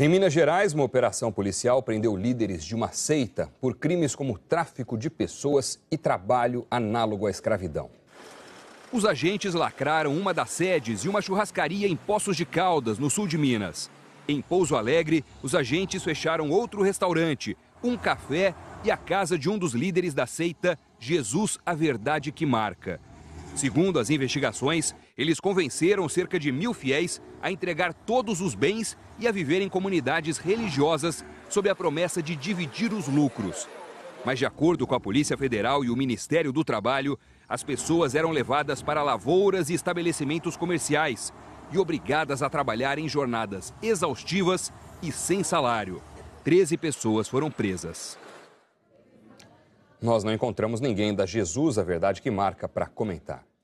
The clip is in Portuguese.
Em Minas Gerais, uma operação policial prendeu líderes de uma seita por crimes como tráfico de pessoas e trabalho análogo à escravidão. Os agentes lacraram uma das sedes e uma churrascaria em Poços de Caldas, no sul de Minas. Em Pouso Alegre, os agentes fecharam outro restaurante, um café e a casa de um dos líderes da seita Jesus, a Verdade que Marca. Segundo as investigações, eles convenceram cerca de mil fiéis a entregar todos os bens e a viver em comunidades religiosas sob a promessa de dividir os lucros. Mas, de acordo com a Polícia Federal e o Ministério do Trabalho, as pessoas eram levadas para lavouras e estabelecimentos comerciais e obrigadas a trabalhar em jornadas exaustivas e sem salário. Treze pessoas foram presas nós não encontramos ninguém da Jesus, a verdade que marca, para comentar.